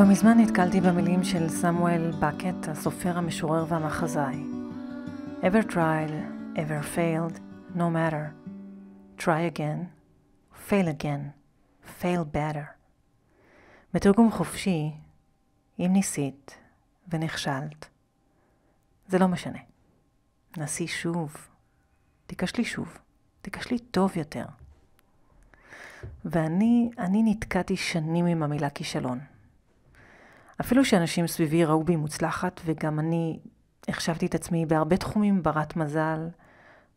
לא מזמן נתקלתי במילים של סמואל בקט, הסופר, המשורר והמחזאי. ever tried, ever failed, no matter. try again, fail again, fail better. בתרגום חופשי, אם ניסית ונכשלת, זה לא משנה. נסי שוב, תיכשלי שוב, תיכשלי טוב יותר. ואני, אני נתקעתי שנים עם המילה כישלון. אפילו שאנשים סביבי ראו בי מוצלחת, וגם אני החשבתי את עצמי בהרבה תחומים ברת מזל,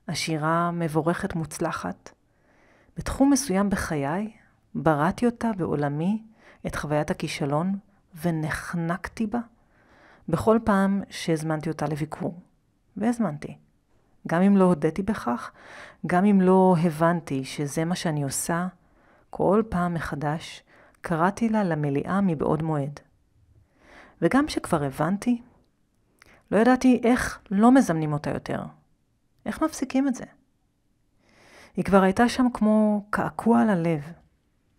עשירה, מבורכת, מוצלחת. בתחום מסוים בחיי, בראתי אותה בעולמי, את חוויית הכישלון, ונחנקתי בה בכל פעם שהזמנתי אותה לביקור. והזמנתי. גם אם לא הודיתי בכך, גם אם לא הבנתי שזה מה שאני עושה, כל פעם מחדש קראתי לה למליאה מבעוד מועד. וגם כשכבר הבנתי, לא ידעתי איך לא מזמנים אותה יותר. איך מפסיקים את זה? היא כבר הייתה שם כמו קעקוע על הלב.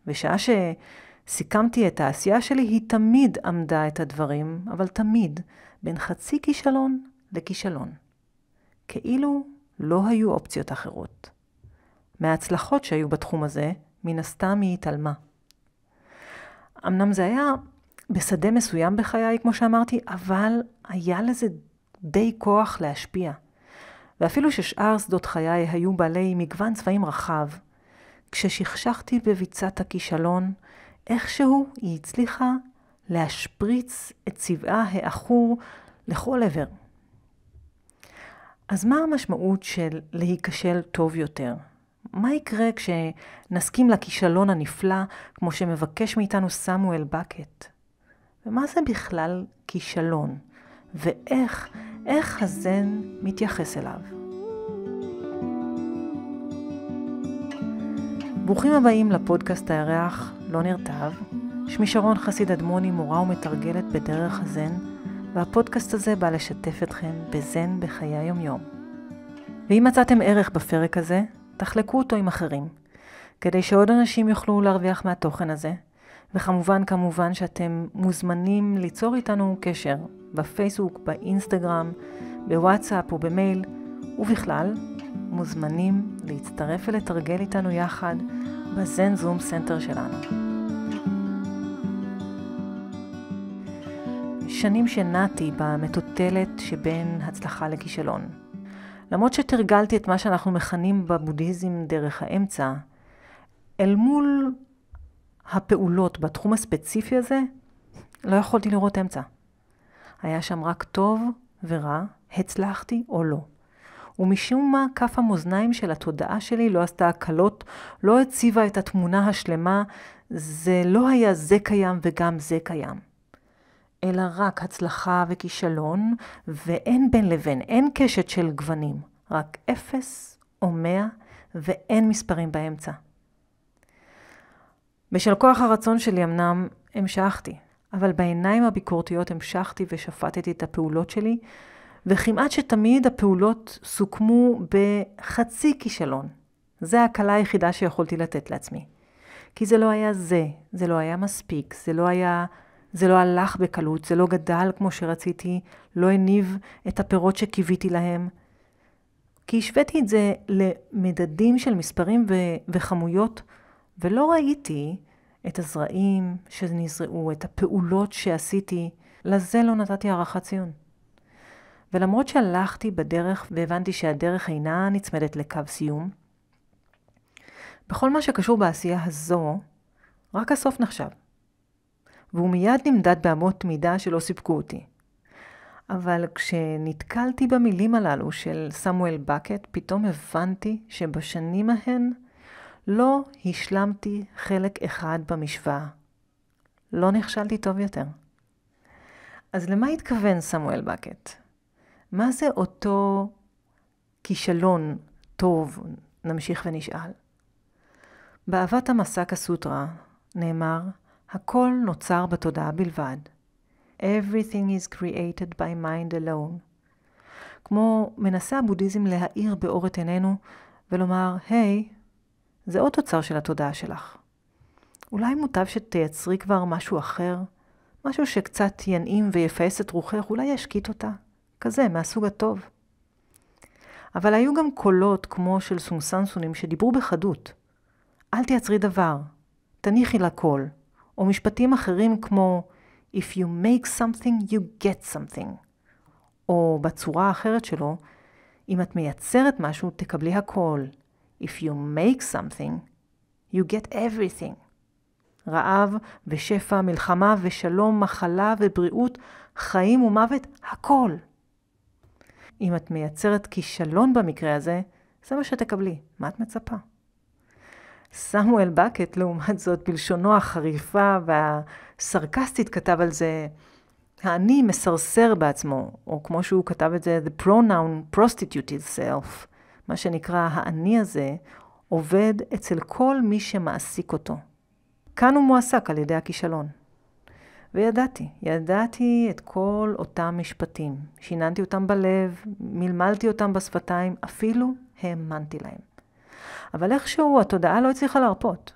בשעה שסיכמתי את העשייה שלי, היא תמיד עמדה את הדברים, אבל תמיד, בין חצי כישלון לכישלון. כאילו לא היו אופציות אחרות. מההצלחות שהיו בתחום הזה, מן הסתם היא התעלמה. אמנם זה היה בשדה מסוים בחיי, כמו שאמרתי, אבל היה לזה די כוח להשפיע. ואפילו ששאר שדות חיי היו בעלי מגוון צבעים רחב, כששכשכתי בביצת הכישלון, איכשהו היא הצליחה להשפריץ את צבעה העכור לכל עבר. אז מה המשמעות של להיכשל טוב יותר? מה יקרה כשנסכים לכישלון הנפלא, כמו שמבקש מאיתנו סמואל בקט? ומה זה בכלל כישלון, ואיך, איך הזן מתייחס אליו. ברוכים הבאים לפודקאסט הירח לא נרטב. שמי שרון חסיד אדמוני, מורה ומתרגלת בדרך הזן, והפודקאסט הזה בא לשתף אתכם בזן בחיי היומיום. ואם מצאתם ערך בפרק הזה, תחלקו אותו עם אחרים, כדי שעוד אנשים יוכלו להרוויח מהתוכן הזה, וכמובן כמובן שאתם מוזמנים ליצור איתנו קשר בפייסבוק, באינסטגרם, בוואטסאפ או במייל, ובכלל, מוזמנים להצטרף ולתרגל איתנו יחד בזן זום סנטר שלנו. שנים שנעתי במטוטלת שבין הצלחה לכישלון. למרות שתרגלתי את מה שאנחנו מכנים בבודהיזם דרך האמצע, אל מול הפעולות בתחום הספציפי הזה, לא יכולתי לראות אמצע. היה שם רק טוב ורע, הצלחתי או לא. ומשום מה כף המאזניים של התודעה שלי לא עשתה הקלות, לא הציבה את התמונה השלמה, זה לא היה זה קיים וגם זה קיים. אלא רק הצלחה וכישלון, ואין בין לבין, אין קשת של גוונים, רק אפס או מאה, ואין מספרים באמצע. בשל כוח הרצון שלי אמנם המשכתי, אבל בעיניים הביקורתיות המשכתי ושפטתי את הפעולות שלי, וכמעט שתמיד הפעולות סוכמו בחצי כישלון. זה ההקלה היחידה שיכולתי לתת לעצמי. כי זה לא היה זה, זה לא היה מספיק, זה לא היה... זה לא הלך בקלות, זה לא גדל כמו שרציתי, לא הניב את הפירות שקיוויתי להם. כי השוויתי את זה למדדים של מספרים ו- וכמויות ולא ראיתי את הזרעים שנזרעו, את הפעולות שעשיתי, לזה לא נתתי הערכת ציון. ולמרות שהלכתי בדרך והבנתי שהדרך אינה נצמדת לקו סיום, בכל מה שקשור בעשייה הזו, רק הסוף נחשב. והוא מיד נמדד באמות מידה שלא סיפקו אותי. אבל כשנתקלתי במילים הללו של סמואל בקט, פתאום הבנתי שבשנים ההן לא השלמתי חלק אחד במשוואה. לא נכשלתי טוב יותר. אז למה התכוון סמואל בקט? מה זה אותו כישלון טוב, נמשיך ונשאל? באהבת המסע כסוטרה נאמר, הכל נוצר בתודעה בלבד. Everything is created by mind alone. כמו מנסה הבודהיזם להאיר באור את עינינו ולומר, היי, hey, זה עוד תוצר של התודעה שלך. אולי מוטב שתייצרי כבר משהו אחר, משהו שקצת ינעים ויפעס את רוחך, אולי ישקיט אותה, כזה, מהסוג הטוב. אבל היו גם קולות כמו של סונסנסונים שדיברו בחדות. אל תייצרי דבר, תניחי לכל. או משפטים אחרים כמו If you make something, you get something, או בצורה האחרת שלו, אם את מייצרת משהו, תקבלי הכל, If you make something, you get everything. רעב ושפע, מלחמה ושלום, מחלה ובריאות, חיים ומוות, הכל. אם את מייצרת כישלון במקרה הזה, זה מה שתקבלי. מה את מצפה? סמואל בקט, לעומת זאת, בלשונו החריפה והסרקסטית, כתב על זה, האני מסרסר בעצמו, או כמו שהוא כתב את זה, The pronoun prostitute self. מה שנקרא האני הזה, עובד אצל כל מי שמעסיק אותו. כאן הוא מועסק על ידי הכישלון. וידעתי, ידעתי את כל אותם משפטים. שיננתי אותם בלב, מלמלתי אותם בשפתיים, אפילו האמנתי להם. אבל איכשהו התודעה לא הצליחה להרפות.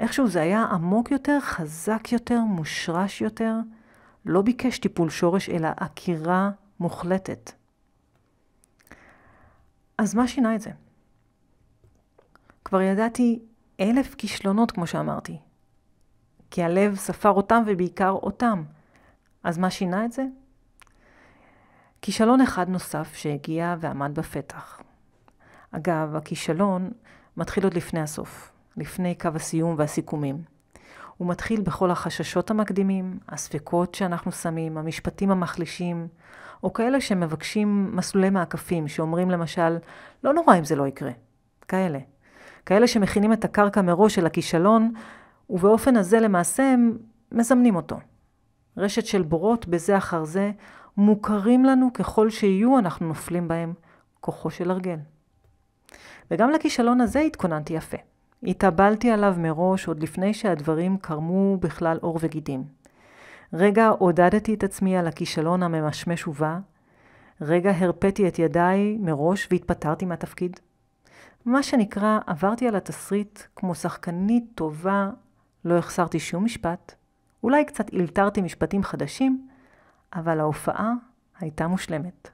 איכשהו זה היה עמוק יותר, חזק יותר, מושרש יותר. לא ביקש טיפול שורש, אלא עקירה מוחלטת. אז מה שינה את זה? כבר ידעתי אלף כישלונות, כמו שאמרתי, כי הלב ספר אותם ובעיקר אותם. אז מה שינה את זה? כישלון אחד נוסף שהגיע ועמד בפתח. אגב, הכישלון מתחיל עוד לפני הסוף, לפני קו הסיום והסיכומים. הוא מתחיל בכל החששות המקדימים, הספקות שאנחנו שמים, המשפטים המחלישים, או כאלה שמבקשים מסלולי מעקפים, שאומרים למשל, לא נורא אם זה לא יקרה. כאלה. כאלה שמכינים את הקרקע מראש של הכישלון, ובאופן הזה למעשה הם מזמנים אותו. רשת של בורות בזה אחר זה, מוכרים לנו ככל שיהיו, אנחנו נופלים בהם כוחו של הרגל. וגם לכישלון הזה התכוננתי יפה. התאבלתי עליו מראש עוד לפני שהדברים קרמו בכלל עור וגידים. רגע עודדתי את עצמי על הכישלון הממשמש ובא, רגע הרפאתי את ידיי מראש והתפטרתי מהתפקיד. מה שנקרא, עברתי על התסריט כמו שחקנית טובה, לא החסרתי שום משפט, אולי קצת אלתרתי משפטים חדשים, אבל ההופעה הייתה מושלמת.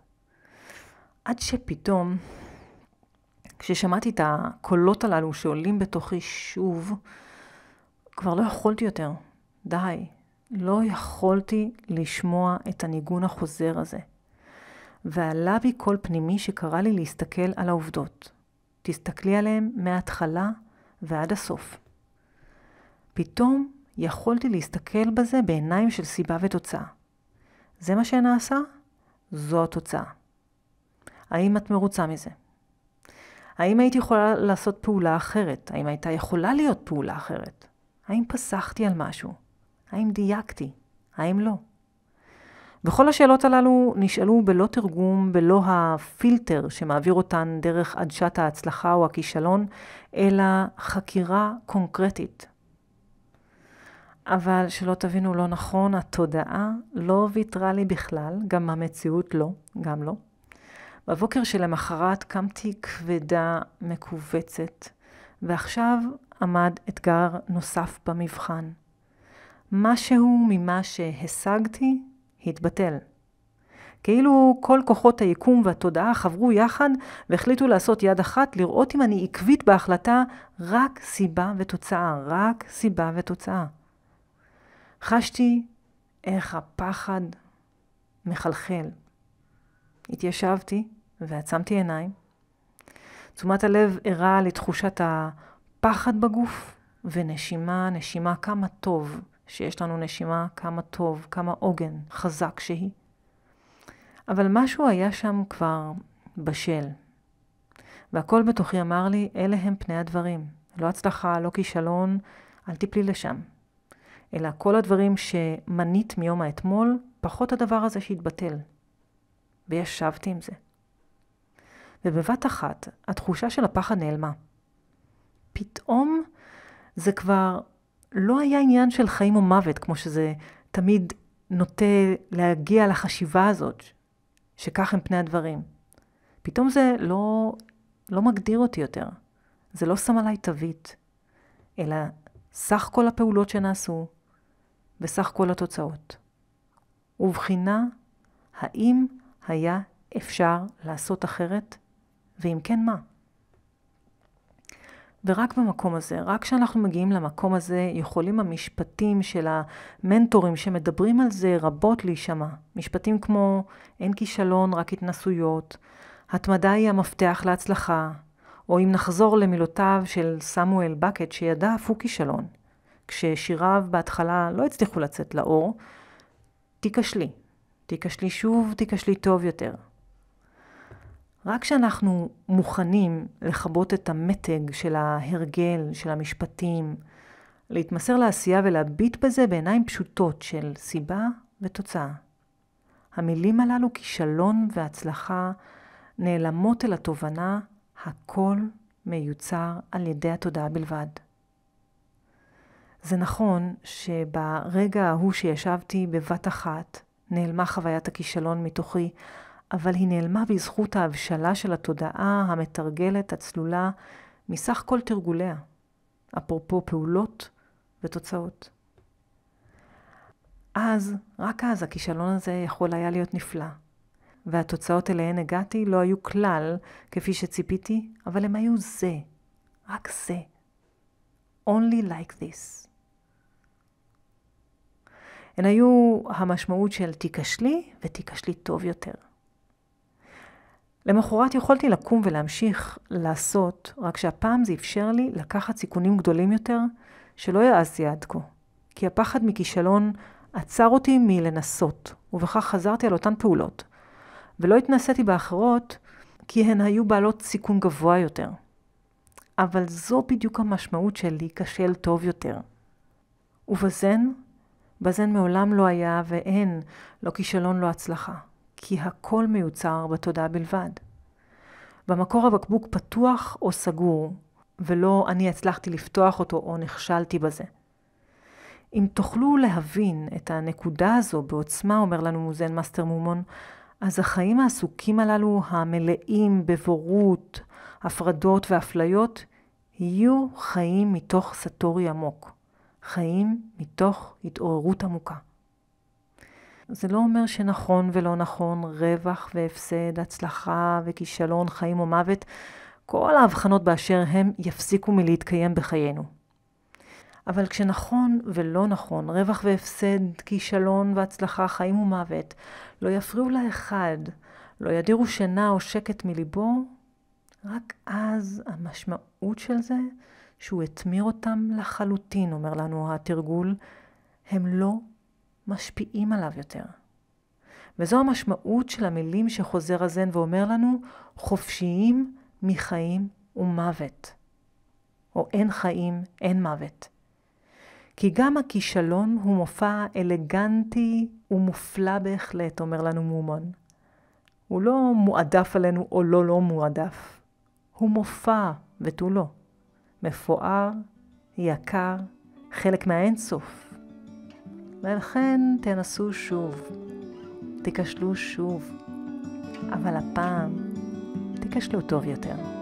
עד שפתאום, כששמעתי את הקולות הללו שעולים בתוכי שוב, כבר לא יכולתי יותר. די, לא יכולתי לשמוע את הניגון החוזר הזה. ועלה בי קול פנימי שקרא לי להסתכל על העובדות. תסתכלי עליהן מההתחלה ועד הסוף. פתאום יכולתי להסתכל בזה בעיניים של סיבה ותוצאה. זה מה שנעשה? זו התוצאה. האם את מרוצה מזה? האם היית יכולה לעשות פעולה אחרת? האם הייתה יכולה להיות פעולה אחרת? האם פסחתי על משהו? האם דייקתי? האם לא? וכל השאלות הללו נשאלו בלא תרגום, בלא הפילטר שמעביר אותן דרך עדשת ההצלחה או הכישלון, אלא חקירה קונקרטית. אבל שלא תבינו לא נכון, התודעה לא ויתרה לי בכלל, גם המציאות לא, גם לא. בבוקר שלמחרת קמתי כבדה, מכווצת, ועכשיו עמד אתגר נוסף במבחן. משהו ממה שהשגתי התבטל. כאילו כל כוחות היקום והתודעה חברו יחד והחליטו לעשות יד אחת, לראות אם אני עקבית בהחלטה רק סיבה ותוצאה, רק סיבה ותוצאה. חשתי איך הפחד מחלחל. התיישבתי ועצמתי עיניים. תשומת הלב ערה לתחושת הפחד בגוף, ונשימה, נשימה כמה טוב, שיש לנו נשימה, כמה טוב, כמה עוגן חזק שהיא. אבל משהו היה שם כבר בשל. והכל בתוכי אמר לי, אלה הם פני הדברים. לא הצלחה, לא כישלון, אל תפלי לשם. אלא כל הדברים שמנית מיום האתמול, פחות הדבר הזה שהתבטל. וישבתי עם זה. ובבת אחת, התחושה של הפחד נעלמה. פתאום זה כבר לא היה עניין של חיים או מוות, כמו שזה תמיד נוטה להגיע לחשיבה הזאת, שכך הם פני הדברים. פתאום זה לא, לא מגדיר אותי יותר. זה לא שם עליי תווית, אלא סך כל הפעולות שנעשו וסך כל התוצאות. ובחינה האם היה אפשר לעשות אחרת, ואם כן, מה? ורק במקום הזה, רק כשאנחנו מגיעים למקום הזה, יכולים המשפטים של המנטורים שמדברים על זה רבות להישמע. משפטים כמו אין כישלון, רק התנסויות, התמדה היא המפתח להצלחה, או אם נחזור למילותיו של סמואל בקט שידע אף הוא כישלון. כששיריו בהתחלה לא הצליחו לצאת לאור, תיכשלי. תיכשלי שוב, תיכשלי טוב יותר. רק כשאנחנו מוכנים לכבות את המתג של ההרגל, של המשפטים, להתמסר לעשייה ולהביט בזה בעיניים פשוטות של סיבה ותוצאה. המילים הללו, כישלון והצלחה, נעלמות אל התובנה, הכל מיוצר על ידי התודעה בלבד. זה נכון שברגע ההוא שישבתי בבת אחת, נעלמה חוויית הכישלון מתוכי, אבל היא נעלמה בזכות ההבשלה של התודעה המתרגלת, הצלולה, מסך כל תרגוליה, אפרופו פעולות ותוצאות. אז, רק אז, הכישלון הזה יכול היה להיות נפלא. והתוצאות אליהן הגעתי לא היו כלל כפי שציפיתי, אבל הם היו זה, רק זה. Only like this. הן היו המשמעות של תיכשלי ותיכשלי טוב יותר. למחרת יכולתי לקום ולהמשיך לעשות, רק שהפעם זה אפשר לי לקחת סיכונים גדולים יותר שלא העזתי עד כה, כי הפחד מכישלון עצר אותי מלנסות, ובכך חזרתי על אותן פעולות, ולא התנסיתי באחרות כי הן היו בעלות סיכון גבוה יותר. אבל זו בדיוק המשמעות של להיכשל טוב יותר. ובזן, בזן מעולם לא היה ואין, לא כישלון, לא הצלחה. כי הכל מיוצר בתודעה בלבד. במקור הבקבוק פתוח או סגור, ולא אני הצלחתי לפתוח אותו או נכשלתי בזה. אם תוכלו להבין את הנקודה הזו בעוצמה, אומר לנו מוזן מאסטר מומון, אז החיים העסוקים הללו, המלאים בבורות, הפרדות ואפליות, יהיו חיים מתוך סטורי עמוק, חיים מתוך התעוררות עמוקה. זה לא אומר שנכון ולא נכון, רווח והפסד, הצלחה וכישלון, חיים או מוות, כל ההבחנות באשר הם יפסיקו מלהתקיים בחיינו. אבל כשנכון ולא נכון, רווח והפסד, כישלון והצלחה, חיים ומוות, לא יפריעו לאחד, לא ידירו שינה או שקט מליבו, רק אז המשמעות של זה שהוא התמיר אותם לחלוטין, אומר לנו התרגול, הם לא משפיעים עליו יותר. וזו המשמעות של המילים שחוזר הזן ואומר לנו, חופשיים מחיים ומוות. או אין חיים, אין מוות. כי גם הכישלון הוא מופע אלגנטי ומופלא בהחלט, אומר לנו מומון. הוא לא מועדף עלינו או לא לא מועדף. הוא מופע ותו לא. מפואר, יקר, חלק מהאינסוף. ולכן תנסו שוב, תיכשלו שוב, אבל הפעם תיכשלו טוב יותר.